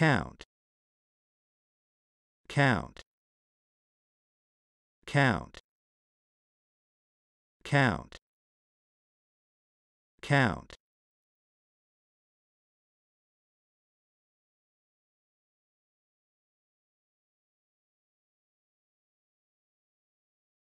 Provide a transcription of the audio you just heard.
count count count count count